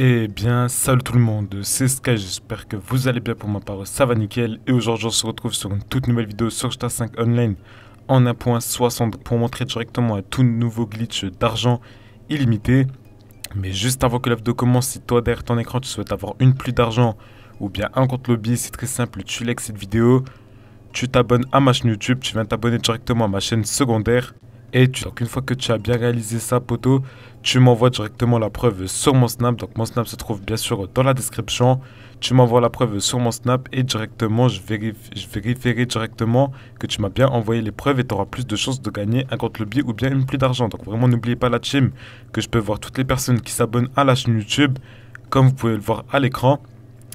Eh bien, salut tout le monde, c'est Sky, j'espère que vous allez bien pour ma part, ça va nickel, et aujourd'hui on se retrouve sur une toute nouvelle vidéo sur GTA 5 Online en 1.60 pour montrer directement un tout nouveau glitch d'argent illimité. Mais juste avant que la vidéo commence, si toi derrière ton écran tu souhaites avoir une pluie d'argent ou bien un compte lobby, c'est très simple, tu likes cette vidéo, tu t'abonnes à ma chaîne YouTube, tu viens t'abonner directement à ma chaîne secondaire. Et donc une fois que tu as bien réalisé ça, poto tu m'envoies directement la preuve sur mon Snap. Donc mon Snap se trouve bien sûr dans la description. Tu m'envoies la preuve sur mon Snap et directement, je, vérifie, je vérifierai directement que tu m'as bien envoyé les preuves et tu auras plus de chances de gagner un compte lobby ou bien une plus d'argent. Donc vraiment, n'oubliez pas la team que je peux voir toutes les personnes qui s'abonnent à la chaîne YouTube, comme vous pouvez le voir à l'écran.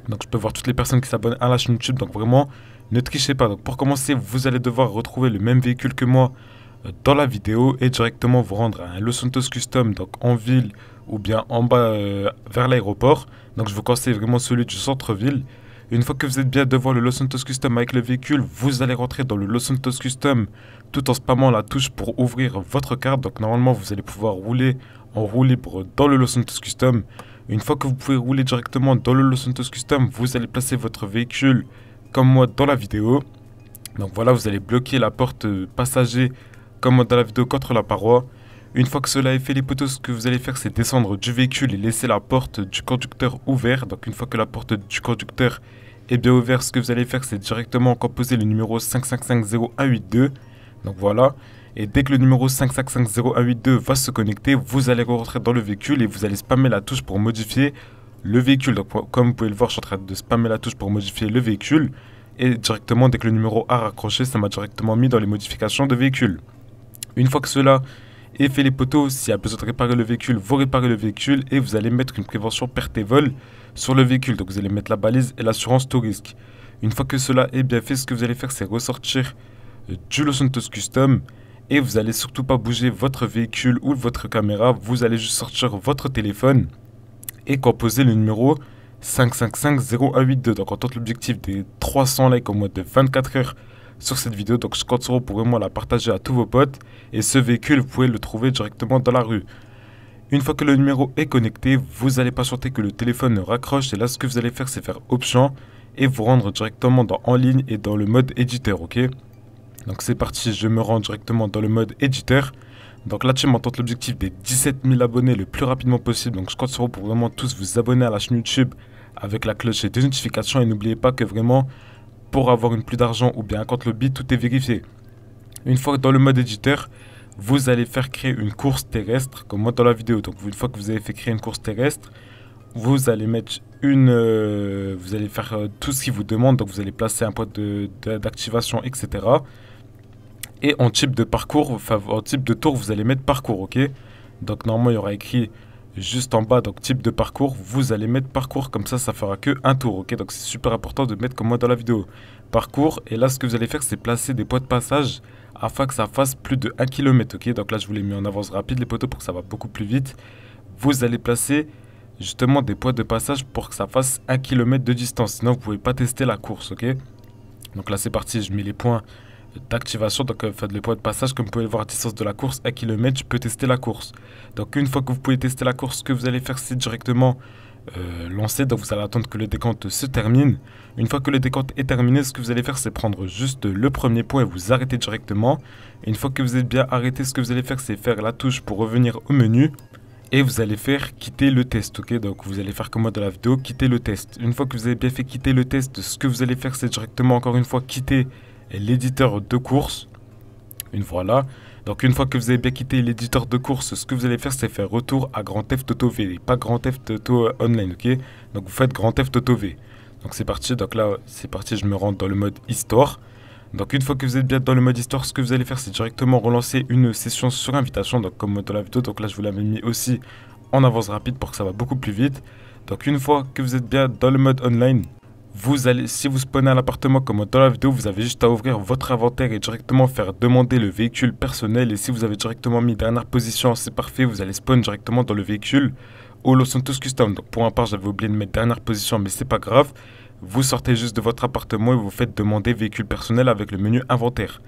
Donc je peux voir toutes les personnes qui s'abonnent à la chaîne YouTube. Donc vraiment, ne trichez pas. Donc pour commencer, vous allez devoir retrouver le même véhicule que moi dans la vidéo et directement vous rendre à un Los Santos Custom, donc en ville ou bien en bas euh, vers l'aéroport. Donc je vous conseille vraiment celui du centre-ville. Une fois que vous êtes bien devant le Los Santos Custom avec le véhicule, vous allez rentrer dans le Los Santos Custom tout en spammant la touche pour ouvrir votre carte. Donc normalement vous allez pouvoir rouler en roue libre dans le Los Santos Custom. Une fois que vous pouvez rouler directement dans le Los Santos Custom, vous allez placer votre véhicule comme moi dans la vidéo. Donc voilà, vous allez bloquer la porte euh, passager comme dans la vidéo contre la paroi. Une fois que cela est fait, les poteaux, ce que vous allez faire, c'est descendre du véhicule et laisser la porte du conducteur ouverte. Donc une fois que la porte du conducteur est bien ouverte, ce que vous allez faire, c'est directement composer le numéro 5550182. Donc voilà. Et dès que le numéro 5550182 va se connecter, vous allez rentrer dans le véhicule et vous allez spammer la touche pour modifier le véhicule. Donc comme vous pouvez le voir, je suis en train de spammer la touche pour modifier le véhicule. Et directement, dès que le numéro a raccroché, ça m'a directement mis dans les modifications de véhicule. Une fois que cela est fait, les poteaux, s'il y a besoin de réparer le véhicule, vous réparez le véhicule et vous allez mettre une prévention perte et vol sur le véhicule. Donc vous allez mettre la balise et l'assurance tout risque. Une fois que cela est bien fait, ce que vous allez faire, c'est ressortir du Los Santos Custom et vous allez surtout pas bouger votre véhicule ou votre caméra. Vous allez juste sortir votre téléphone et composer le numéro 555 0182. Donc, on tente l'objectif des 300 likes au mois de 24 heures sur cette vidéo. Donc je compte sur vous pour vraiment la partager à tous vos potes. Et ce véhicule, vous pouvez le trouver directement dans la rue. Une fois que le numéro est connecté, vous n'allez pas chanter que le téléphone ne raccroche. Et là, ce que vous allez faire, c'est faire option et vous rendre directement dans en ligne et dans le mode éditeur, ok Donc c'est parti, je me rends directement dans le mode éditeur. Donc là tu m'entends l'objectif des 17 000 abonnés le plus rapidement possible. Donc je compte sur vous pour vraiment tous vous abonner à la chaîne YouTube avec la cloche et des notifications. Et n'oubliez pas que vraiment, pour avoir une plus d'argent ou bien quand le bit tout est vérifié. Une fois dans le mode éditeur, vous allez faire créer une course terrestre, comme moi dans la vidéo. Donc une fois que vous avez fait créer une course terrestre, vous allez mettre une, euh, vous allez faire euh, tout ce qui vous demande. Donc vous allez placer un point d'activation, etc. Et en type de parcours, enfin en type de tour, vous allez mettre parcours, ok Donc normalement il y aura écrit juste en bas, donc type de parcours, vous allez mettre parcours, comme ça, ça fera que un tour, ok Donc c'est super important de mettre comme moi dans la vidéo, parcours, et là ce que vous allez faire c'est placer des points de passage afin que ça fasse plus de 1 km, ok Donc là je vous l'ai mis en avance rapide les poteaux pour que ça va beaucoup plus vite. Vous allez placer justement des points de passage pour que ça fasse 1 km de distance, sinon vous pouvez pas tester la course, ok Donc là c'est parti, je mets les points d'activation, donc faire les points de passage, comme vous pouvez le voir à distance de la course, à kilomètre, je peux tester la course. Donc une fois que vous pouvez tester la course, ce que vous allez faire, c'est directement euh, lancer, donc vous allez attendre que le décompte se termine. Une fois que le décompte est terminé, ce que vous allez faire, c'est prendre juste le premier point et vous arrêter directement. une fois que vous êtes bien arrêté, ce que vous allez faire, c'est faire la touche pour revenir au menu et vous allez faire quitter le test, ok Donc vous allez faire comme moi dans la vidéo, quitter le test. Une fois que vous avez bien fait quitter le test, ce que vous allez faire c'est directement encore une fois quitter et l'éditeur de course. Une fois là, donc une fois que vous avez bien quitté l'éditeur de course, ce que vous allez faire, c'est faire retour à Grand Theft Auto V, pas Grand Theft Auto euh, Online, ok Donc vous faites Grand Theft Auto V. Donc c'est parti, donc là c'est parti, je me rends dans le mode Histoire. Donc une fois que vous êtes bien dans le mode histoire, ce que vous allez faire, c'est directement relancer une session sur invitation, donc comme dans la vidéo, donc là je vous l'avais mis aussi en avance rapide pour que ça va beaucoup plus vite. Donc une fois que vous êtes bien dans le mode online, vous allez, si vous spawnez à l'appartement comme dans la vidéo, vous avez juste à ouvrir votre inventaire et directement faire demander le véhicule personnel. Et si vous avez directement mis dernière position, c'est parfait, vous allez spawn directement dans le véhicule au oh, Los Santos Custom. pour ma part, j'avais oublié de mettre dernière position, mais c'est pas grave. Vous sortez juste de votre appartement et vous faites demander véhicule personnel avec le menu inventaire.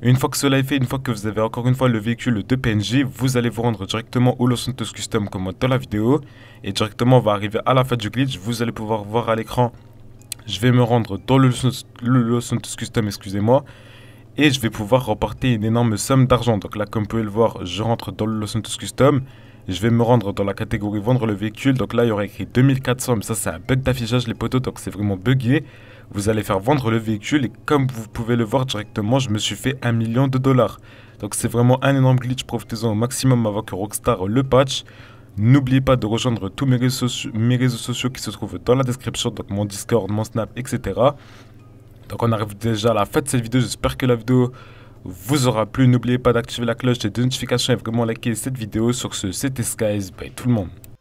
Une fois que cela est fait, une fois que vous avez encore une fois le véhicule de PNJ, vous allez vous rendre directement au Los Santos Custom comme dans la vidéo. Et directement, on va arriver à la fin du glitch. Vous allez pouvoir voir à l'écran je vais me rendre dans le Los Santos Custom, excusez-moi, et je vais pouvoir remporter une énorme somme d'argent. Donc là, comme vous pouvez le voir, je rentre dans le Los Santos Custom, je vais me rendre dans la catégorie vendre le véhicule. Donc là, il y aurait écrit 2400, mais ça, c'est un bug d'affichage, les potos donc c'est vraiment bugué Vous allez faire vendre le véhicule, et comme vous pouvez le voir directement, je me suis fait un million de dollars. Donc c'est vraiment un énorme glitch, profitez-en au maximum avant que Rockstar le patch. N'oubliez pas de rejoindre tous mes réseaux, sociaux qui se trouvent dans la description, donc mon Discord, mon Snap, etc. Donc on arrive déjà à la fin de cette vidéo, j'espère que la vidéo vous aura plu. N'oubliez pas d'activer la cloche des notifications et vraiment liker cette vidéo. Sur ce, c'était Skies, bye tout le monde.